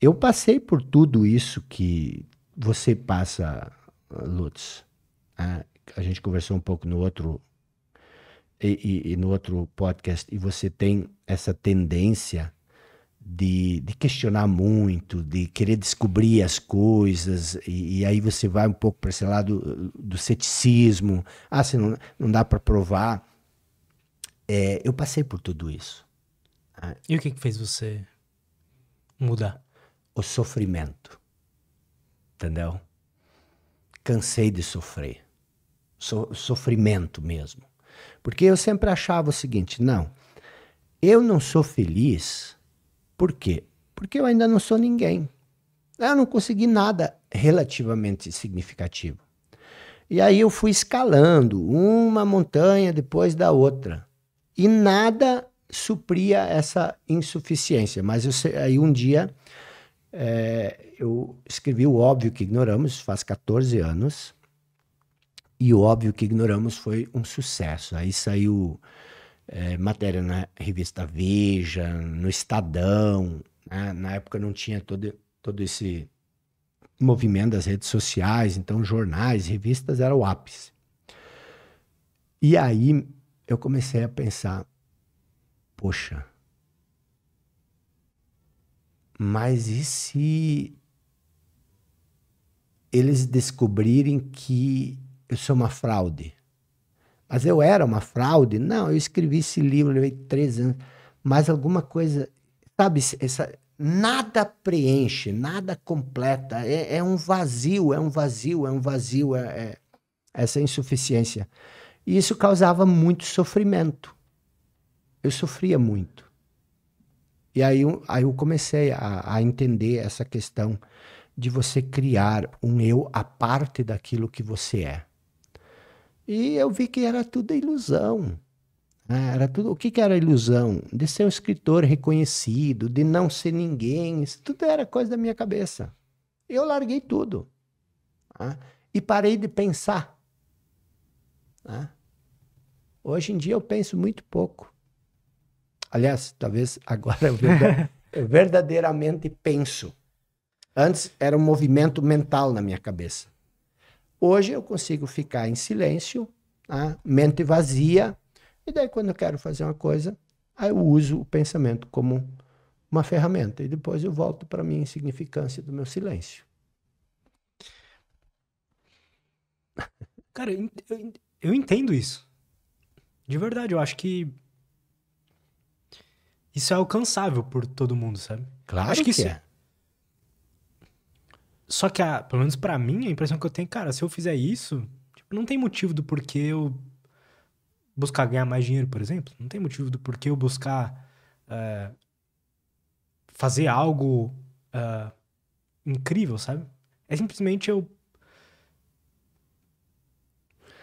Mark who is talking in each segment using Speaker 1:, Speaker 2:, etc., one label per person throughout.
Speaker 1: eu passei por tudo isso que você passa, Lutz. Ah, a gente conversou um pouco no outro e, e, e, no outro podcast, e você tem essa tendência de, de questionar muito, de querer descobrir as coisas, e, e aí você vai um pouco para esse lado do, uh, do ceticismo. Ah, se não, não dá para provar. É, eu passei por tudo isso. Ah. E o que, que fez você mudar? o sofrimento. Entendeu? Cansei de sofrer. So, sofrimento mesmo. Porque eu sempre achava o seguinte: não, eu não sou feliz. Por quê? Porque eu ainda não sou ninguém. Eu não consegui nada relativamente significativo. E aí eu fui escalando uma montanha depois da outra. E nada supria essa insuficiência. Mas eu, aí um dia é, eu escrevi O Óbvio que Ignoramos, faz 14 anos. E O Óbvio que Ignoramos foi um sucesso. Aí saiu é, matéria na revista Veja, no Estadão. Né? Na época não tinha todo, todo esse movimento das redes sociais, então jornais, revistas era o ápice. E aí eu comecei a pensar: poxa mas e se eles descobrirem que eu sou uma fraude? Mas eu era uma fraude? Não, eu escrevi esse livro, levei três anos. Mas alguma coisa, sabe, essa, nada preenche, nada completa. É, é, um vazio, é um vazio, é um vazio, é, é essa insuficiência. E isso causava muito sofrimento. Eu sofria muito. E aí, aí eu comecei a, a entender essa questão de você criar um eu à parte daquilo que você é. E eu vi que era tudo ilusão. Né? Era tudo. O que, que era ilusão? De ser um escritor reconhecido, de não ser ninguém. Isso tudo era coisa da minha cabeça. Eu larguei tudo. Né? E parei de pensar. Né? Hoje em dia eu penso muito pouco. Aliás, talvez agora eu verdadeiramente, penso. Antes era um movimento mental na minha cabeça. Hoje eu consigo ficar em silêncio, a tá? mente vazia, e daí quando eu quero fazer uma coisa, aí eu uso o pensamento como uma ferramenta e depois eu volto para a minha insignificância do meu silêncio. Cara, eu entendo isso. De verdade, eu acho que isso é alcançável por todo mundo, sabe? Claro Acho que, que é. Só que, a, pelo menos para mim, a impressão que eu tenho, cara, se eu fizer isso, tipo, não tem motivo do porquê eu buscar ganhar mais dinheiro, por exemplo. Não tem motivo do porquê eu buscar uh, fazer algo uh, incrível, sabe? É simplesmente eu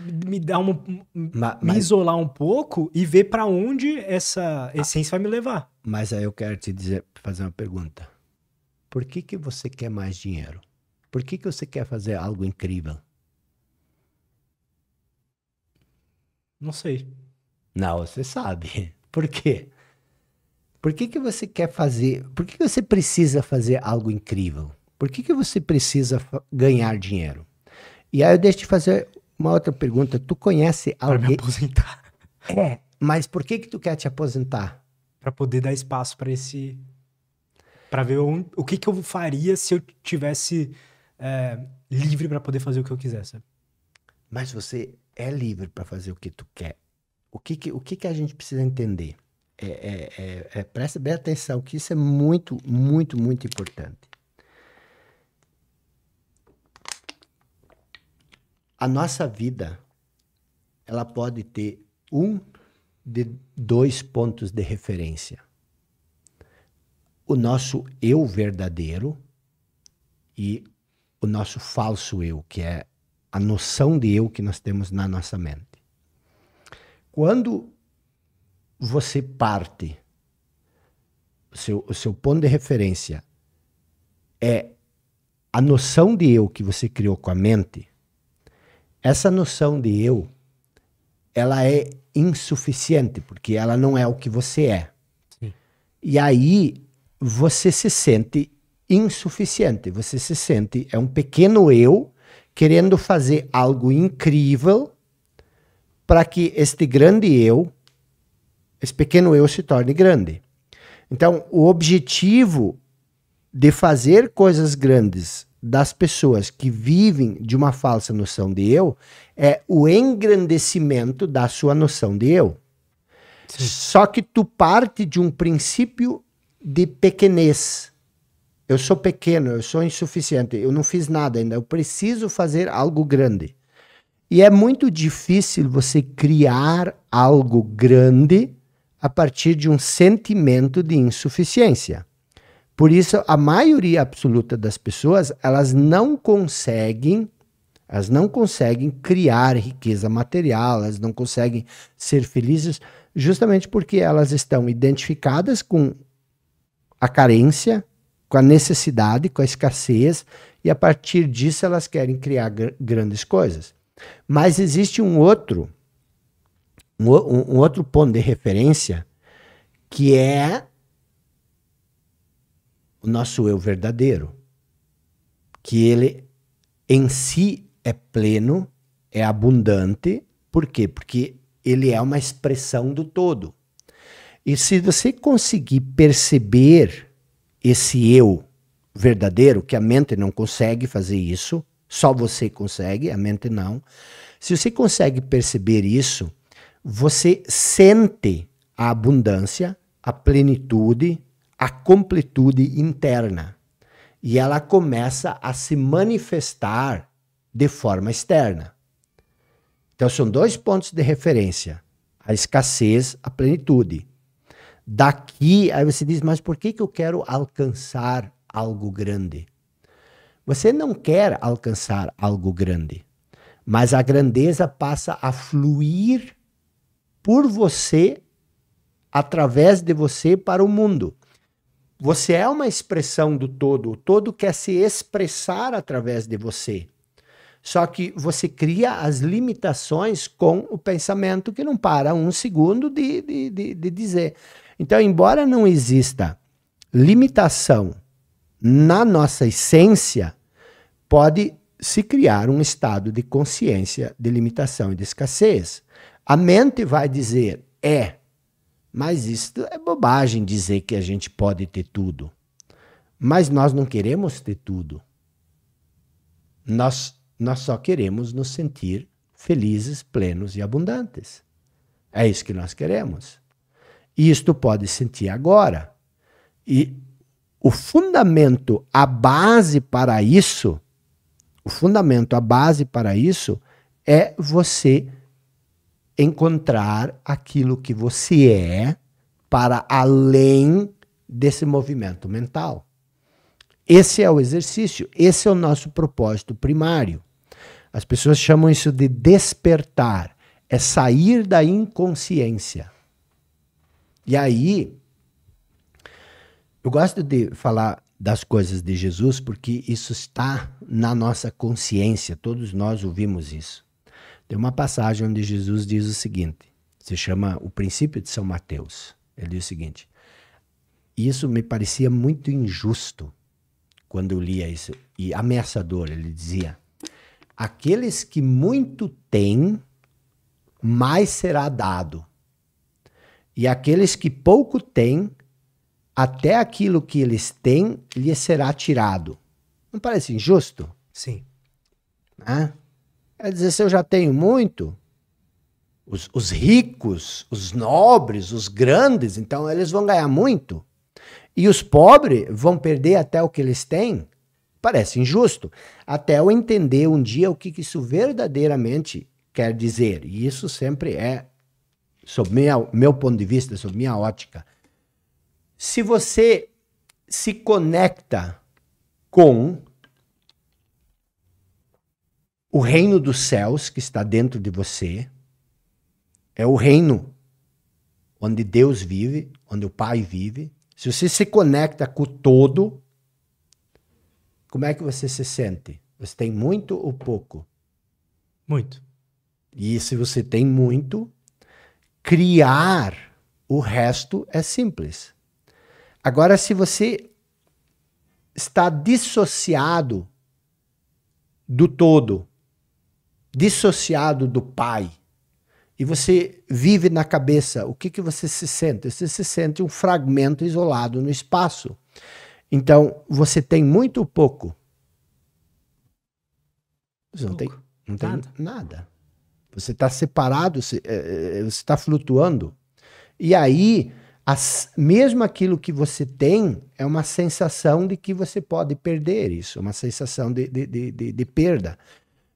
Speaker 1: me dar um mas, me isolar um pouco e ver para onde essa essência ah, vai me levar. Mas aí eu quero te dizer, fazer uma pergunta. Por que que você quer mais dinheiro? Por que que você quer fazer algo incrível? Não sei. Não, você sabe. Por quê? Por que que você quer fazer? Por que, que você precisa fazer algo incrível? Por que que você precisa ganhar dinheiro? E aí eu deixo te fazer uma outra pergunta, tu conhece alguém... Pra me aposentar. É, mas por que que tu quer te aposentar? Para poder dar espaço para esse... para ver um... o que que eu faria se eu tivesse é, livre para poder fazer o que eu quisesse. Mas você é livre para fazer o que tu quer. O que que, o que, que a gente precisa entender? É, é, é, é presta bem atenção que isso é muito, muito, muito importante. A nossa vida, ela pode ter um de dois pontos de referência. O nosso eu verdadeiro e o nosso falso eu, que é a noção de eu que nós temos na nossa mente. Quando você parte, o seu, o seu ponto de referência é a noção de eu que você criou com a mente, essa noção de eu, ela é insuficiente, porque ela não é o que você é. Sim. E aí você se sente insuficiente, você se sente é um pequeno eu querendo fazer algo incrível para que este grande eu, esse pequeno eu se torne grande. Então, o objetivo de fazer coisas grandes das pessoas que vivem de uma falsa noção de eu é o engrandecimento da sua noção de eu. Sim. Só que tu parte de um princípio de pequenez. Eu sou pequeno, eu sou insuficiente, eu não fiz nada ainda, eu preciso fazer algo grande. E é muito difícil você criar algo grande a partir de um sentimento de insuficiência. Por isso, a maioria absoluta das pessoas, elas não conseguem, elas não conseguem criar riqueza material, elas não conseguem ser felizes, justamente porque elas estão identificadas com a carência, com a necessidade, com a escassez, e a partir disso elas querem criar gr grandes coisas. Mas existe um outro, um, um outro ponto de referência que é nosso eu verdadeiro, que ele em si é pleno, é abundante. Por quê? Porque ele é uma expressão do todo. E se você conseguir perceber esse eu verdadeiro, que a mente não consegue fazer isso, só você consegue, a mente não. Se você consegue perceber isso, você sente a abundância, a plenitude, a completude interna e ela começa a se manifestar de forma externa. Então, são dois pontos de referência: a escassez, a plenitude. Daqui, aí você diz, mas por que, que eu quero alcançar algo grande? Você não quer alcançar algo grande, mas a grandeza passa a fluir por você, através de você, para o mundo. Você é uma expressão do todo, o todo quer se expressar através de você. Só que você cria as limitações com o pensamento que não para um segundo de, de, de, de dizer. Então, embora não exista limitação na nossa essência, pode se criar um estado de consciência de limitação e de escassez. A mente vai dizer é, mas isso é bobagem dizer que a gente pode ter tudo. Mas nós não queremos ter tudo. Nós, nós só queremos nos sentir felizes, plenos e abundantes. É isso que nós queremos. E isto pode sentir agora. E o fundamento, a base para isso, o fundamento, a base para isso é você encontrar aquilo que você é para além desse movimento mental. Esse é o exercício, esse é o nosso propósito primário. As pessoas chamam isso de despertar, é sair da inconsciência. E aí, eu gosto de falar das coisas de Jesus porque isso está na nossa consciência, todos nós ouvimos isso. Tem uma passagem onde Jesus diz o seguinte: se chama o princípio de São Mateus. Ele diz o seguinte: isso me parecia muito injusto quando eu lia isso e ameaçador. Ele dizia: aqueles que muito têm, mais será dado. E aqueles que pouco têm, até aquilo que eles têm lhe será tirado. Não parece injusto? Sim. Ah? Quer dizer, se eu já tenho muito, os, os ricos, os nobres, os grandes, então eles vão ganhar muito. E os pobres vão perder até o que eles têm. Parece injusto. Até eu entender um dia o que isso verdadeiramente quer dizer. E isso sempre é, sob minha, meu ponto de vista, sob minha ótica. Se você se conecta com o reino dos céus que está dentro de você é o reino onde Deus vive, onde o Pai vive. Se você se conecta com o todo, como é que você se sente? Você tem muito ou pouco? Muito. E se você tem muito, criar o resto é simples. Agora, se você está dissociado do todo, dissociado do pai e você vive na cabeça, o que, que você se sente? Você se sente um fragmento isolado no espaço. Então, você tem muito pouco. Você não tem, não tem nada. nada. Você está separado, você está é, é, flutuando. E aí, as, mesmo aquilo que você tem é uma sensação de que você pode perder isso, uma sensação de, de, de, de perda.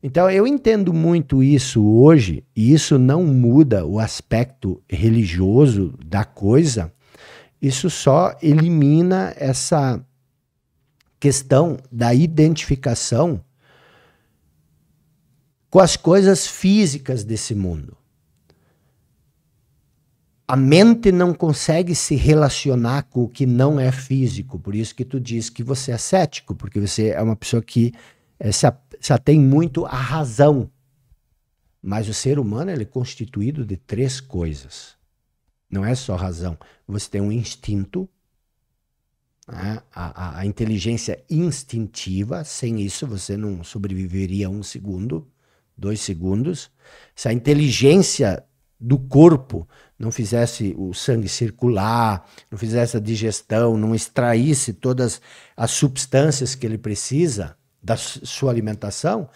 Speaker 1: Então eu entendo muito isso hoje, e isso não muda o aspecto religioso da coisa, isso só elimina essa questão da identificação com as coisas físicas desse mundo. A mente não consegue se relacionar com o que não é físico, por isso que tu diz que você é cético, porque você é uma pessoa que eh, se, já tem muito a razão. Mas o ser humano ele é constituído de três coisas. Não é só razão. Você tem um instinto, né? a, a, a inteligência instintiva. Sem isso você não sobreviveria um segundo, dois segundos. Se a inteligência do corpo não fizesse o sangue circular, não fizesse a digestão, não extraísse todas as substâncias que ele precisa, da sua alimentação,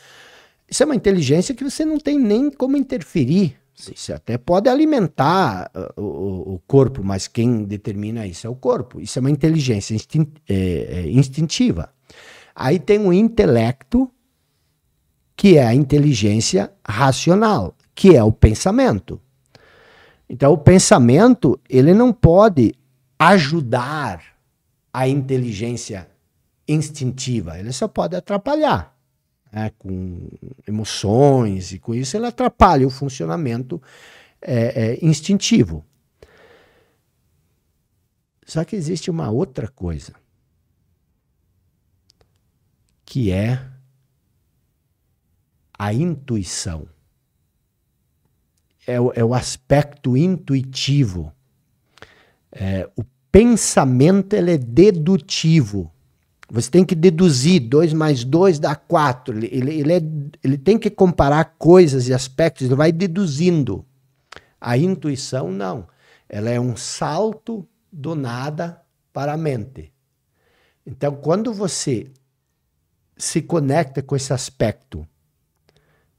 Speaker 1: isso é uma inteligência que você não tem nem como interferir. Você até pode alimentar ah, o, o corpo, mas quem determina isso é o corpo. Isso é uma inteligência instin é, é instintiva. Aí tem o intelecto, que é a inteligência racional, que é o pensamento. Então, o pensamento ele não pode ajudar a inteligência instintiva, ele só pode atrapalhar. Né? Com emoções e com isso, ele atrapalha o funcionamento é, é, instintivo. Só que existe uma outra coisa, que é a intuição. É o, é o aspecto intuitivo. É, o pensamento ele é dedutivo. Você tem que deduzir 2 mais 2 dá 4. Ele, ele, ele, é, ele tem que comparar coisas e aspectos, ele vai deduzindo. A intuição, não. Ela é um salto do nada para a mente. Então, quando você se conecta com esse aspecto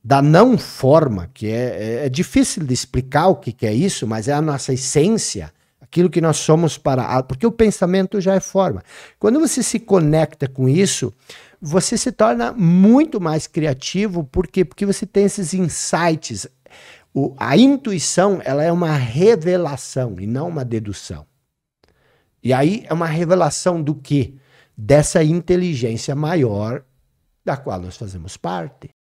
Speaker 1: da não forma, que é, é, é difícil de explicar o que, que é isso, mas é a nossa essência, aquilo que nós somos para. Porque o pensamento já é forma. Quando você se conecta com isso, você se torna muito mais criativo, por quê? Porque você tem esses insights. O, a intuição ela é uma revelação e não uma dedução. E aí é uma revelação do que? Dessa inteligência maior da qual nós fazemos parte.